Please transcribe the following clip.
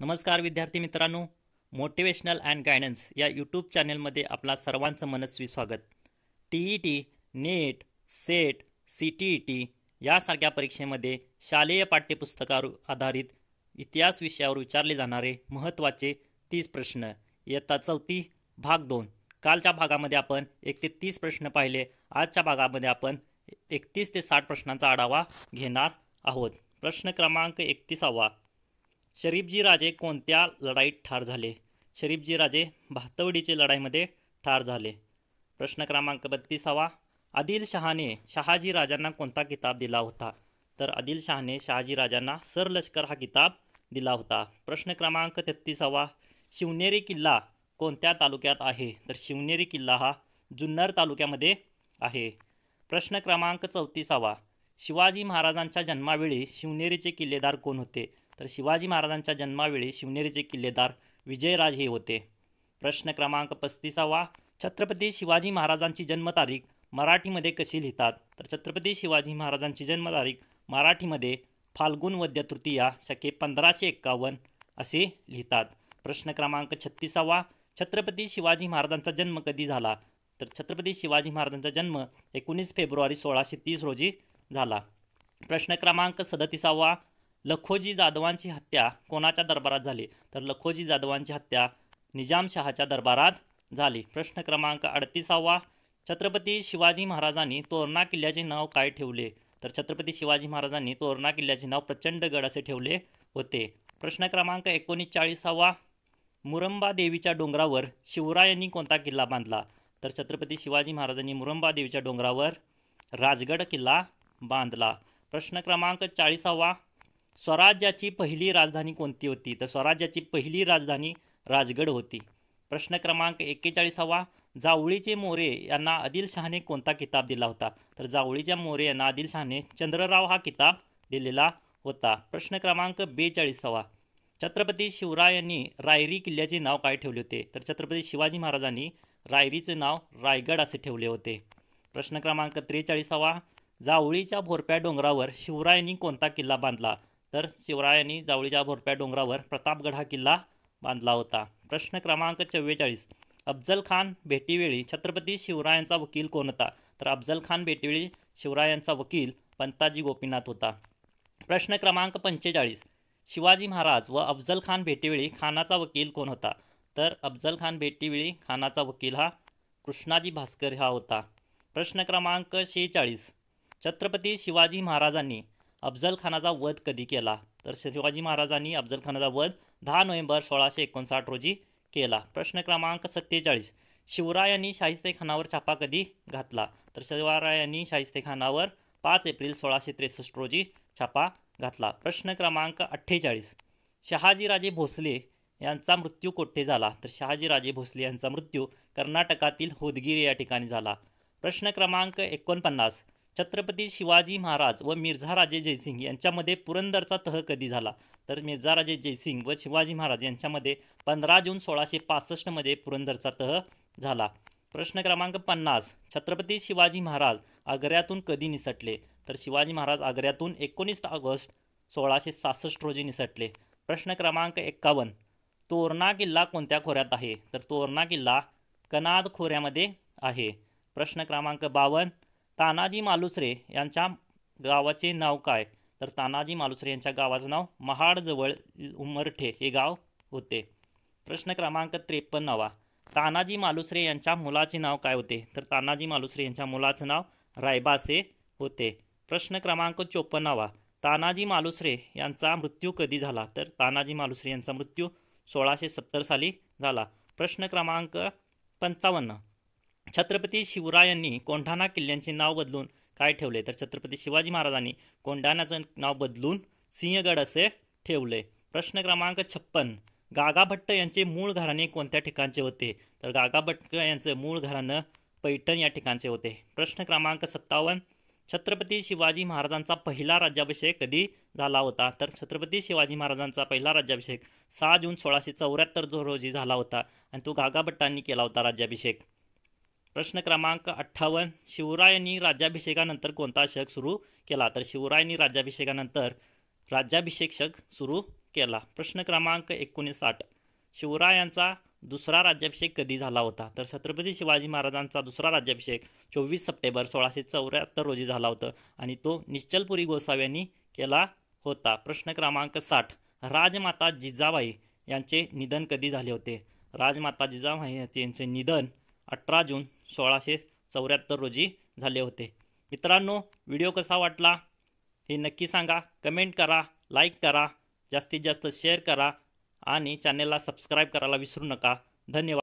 नमस्कार विद्यार्थी मित्रांनो मोटिवेशनल अँड गायडन्स या यूट्यूब चॅनलमध्ये आपला सर्वांचं मनस्वी स्वागत T E T NET SET C T E T यासारख्या परीक्षेमध्ये शालेय पाठ्यपुस्तकावर आधारित इतिहास विषयावर विचारले जाणारे महत्त्वाचे तीस प्रश्न इयत्ता चौथी भाग दोन कालच्या भागामध्ये आपण एक ते तीस प्रश्न पाहिले आजच्या भागामध्ये आपण एकतीस ते साठ प्रश्नांचा आढावा घेणार आहोत प्रश्न क्रमांक एकतीसावा शरीफजी राजे कोणत्या लढाईत ठार झाले शरीफजी राजे भातवडीचे लढाईमध्ये ठार झाले प्रश्न क्रमांक बत्तीसावा आदिल शहाने शहाजी राजांना कोणता किताब दिला होता तर आदिल शहाने शहाजी राजांना सरलष्कर हा किताब दिला होता प्रश्न क्रमांक तेहत्तीसावा शिवनेरी किल्ला कोणत्या तालुक्यात आहे तर शिवनेरी किल्ला हा जुन्नर तालुक्यामध्ये आहे प्रश्न क्रमांक चौतीसावा शिवाजी महाराजांच्या जन्मावेळी शिवनेरीचे किल्लेदार कोण होते तर शिवाजी महाराजांच्या जन्मावेळी शिवनेरीचे किल्लेदार विजयराज हे होते प्रश्न क्रमांक पस्तीसावा छत्रपती शिवाजी महाराजांची जन्मतारीख मराठीमध्ये कशी लिहितात तर छत्रपती शिवाजी महाराजांची जन्मतारीख मराठीमध्ये फाल्गुन वद्य तृतीया शके पंधराशे एक्कावन्न असे लिहितात प्रश्न क्रमांक छत्तीसावा छत्रपती शिवाजी महाराजांचा जन्म कधी झाला तर छत्रपती शिवाजी महाराजांचा जन्म एकोणीस फेब्रुवारी सोळाशे तीस रोजी झाला प्रश्न क्रमांक सदतीसावा लखोजी जाधवांची हत्या कोणाच्या दरबारात झाली तर लखोजी जाधवांची हत्या निजामशहाच्या दरबारात झाली प्रश्न क्रमांक अडतीसावा छत्रपती शिवाजी महाराजांनी तोरणा किल्ल्याचे नाव काय ठेवले तर छत्रपती शिवाजी महाराजांनी तोरणा किल्ल्याचे नाव प्रचंडगड असे ठेवले होते प्रश्न क्रमांक एकोणीसचाळीसावा मुरंबा देवीच्या डोंगरावर शिवरायांनी कोणता किल्ला बांधला तर छत्रपती शिवाजी महाराजांनी मुरंबा देवीच्या डोंगरावर राजगड किल्ला बांधला प्रश्न क्रमांक चाळीसावा स्वराज्याची पहिली राजधानी कोणती होती तर स्वराज्याची पहिली राजधानी राजगड होती प्रश्न क्रमांक एक्केचाळीसावा जावळीचे मोरे यांना आदिलशहाने कोणता किताब दिला होता तर जावळीच्या मोरे यांना आदिलशहाने चंद्रराव हा किताब दिलेला होता प्रश्न क्रमांक बेचाळीसावा छत्रपती शिवरायांनी रायरी किल्ल्याचे नाव काय ठेवले होते तर छत्रपती शिवाजी महाराजांनी रायरीचे नाव रायगड असे ठेवले होते प्रश्न क्रमांक त्रेचाळीसावा जावळीच्या भोरप्या डोंगरावर शिवरायांनी कोणता किल्ला बांधला तर शिवरायांनी जावळीच्या भोरप्या डोंगरावर प्रतापगड हा किल्ला बांधला होता प्रश्न क्रमांक चव्वेचाळीस अफजल खान भेटीवेळी छत्रपती शिवरायांचा वकील कोण होता तर अफजल खान भेटीवेळी शिवरायांचा वकील पंताजी गोपीनाथ होता प्रश्न क्रमांक पंचेचाळीस शिवाजी महाराज व अफजल खान भेटीवेळी खानाचा वकील कोण होता तर अफजल खान भेटीवेळी खानाचा वकील हा कृष्णाजी भास्कर हा होता प्रश्न क्रमांक शेहेचाळीस छत्रपती शिवाजी महाराजांनी अफजल वध कधी केला तर शिवाजी महाराजांनी अफजल वध दहा नोव्हेंबर सोळाशे एकोणसाठ रोजी केला प्रश्न क्रमांक सत्तेचाळीस शिवरायांनी शाहिस्तेखानावर छापा कधी घातला तर शिवरायांनी शाहिस्तेखानावर पाच एप्रिल सोळाशे त्रेसष्ट रोजी छापा घातला प्रश्न क्रमांक अठ्ठेचाळीस शहाजीराजे भोसले यांचा मृत्यू कोठे झाला तर शहाजीराजे भोसले यांचा मृत्यू कर्नाटकातील होदगिरी या ठिकाणी झाला प्रश्न क्रमांक एकोणपन्नास छत्रपती शिवाजी महाराज व मिर्झा राजे जयसिंग यांच्यामध्ये पुरंदरचा तह कधी झाला तर मिर्झा राजे जयसिंग व शिवाजी महाराज यांच्यामध्ये पंधरा जून सोळाशे पासष्टमध्ये पुरंदरचा तह झाला प्रश्न क्रमांक पन्नास छत्रपती शिवाजी महाराज आग्र्यातून कधी निसटले तर शिवाजी महाराज आग्र्यातून एकोणीस ऑगस्ट सोळाशे सासष्ट रोजी निसटले प्रश्न क्रमांक एक्कावन्न तोरणा किल्ला कोणत्या खोऱ्यात आहे तर तोरणा किल्ला कनाद खोऱ्यामध्ये आहे प्रश्न क्रमांक बावन्न तानाजी मालुसरे यांच्या गावाचे नाव काय तर तानाजी मालुसरे यांच्या गावाचं नाव महाडजवळ उमरठे हे गाव होते प्रश्न क्रमांक त्रेपन्नावा तानाजी मालुसरे यांच्या मुलाचे नाव काय होते तर तानाजी मालुसरे यांच्या मुलाचं नाव रायबासे होते प्रश्न क्रमांक चोपन्नावा तानाजी मालुसरे यांचा मृत्यू कधी झाला तर तानाजी मालुसरे यांचा मृत्यू सोळाशे सत्तर साली झाला प्रश्न क्रमांक पंचावन्न छत्रपती शिवरायांनी कोंढाणा किल्ल्यांचे नाव बदलून काय ठेवले तर छत्रपती शिवाजी महाराजांनी कोंढाण्याचं नाव बदलून सिंहगड असे ठेवले प्रश्न क्रमांक छप्पन गागाभट्ट यांचे मूळ घराणे कोणत्या ठिकाणचे होते तर गागाभट्ट यांचं मूळ घराणं पैठण या ठिकाणचे होते प्रश्न क्रमांक सत्तावन्न छत्रपती शिवाजी महाराजांचा पहिला राज्याभिषेक कधी झाला होता तर छत्रपती शिवाजी महाराजांचा पहिला राज्याभिषेक सहा जून सोळाशे चौऱ्याहत्तर जो रोजी झाला होता आणि तो गागाभट्टांनी केला होता राज्याभिषेक प्रश्न क्रमांक अठ्ठावन्न शिवरायांनी राज्याभिषेकानंतर कोणता शक सुरू केला तर शिवरायांनी राज्याभिषेकानंतर राज्याभिषेक शक सुरू केला प्रश्न क्रमांक एकोणीसाठ शिवरायांचा दुसरा राज्याभिषेक कधी झाला होता तर छत्रपती शिवाजी महाराजांचा दुसरा राज्याभिषेक चोवीस सप्टेंबर सोळाशे चौऱ्याहत्तर रोजी झाला होता आणि तो निश्चलपुरी गोसाव यांनी केला होता प्रश्न क्रमांक साठ राजमाता जिजाबाई यांचे निधन कधी झाले होते राजमाता जिजाबाई यांचे निधन अठरा जून सोळाशे चौऱ्याहत्तर रोजी झाले होते मित्रांनो व्हिडिओ कसा वाटला हे नक्की सांगा कमेंट करा लाईक करा जास्तीत जास्त शेअर करा आणि चॅनेलला सबस्क्राईब करायला विसरू नका धन्यवाद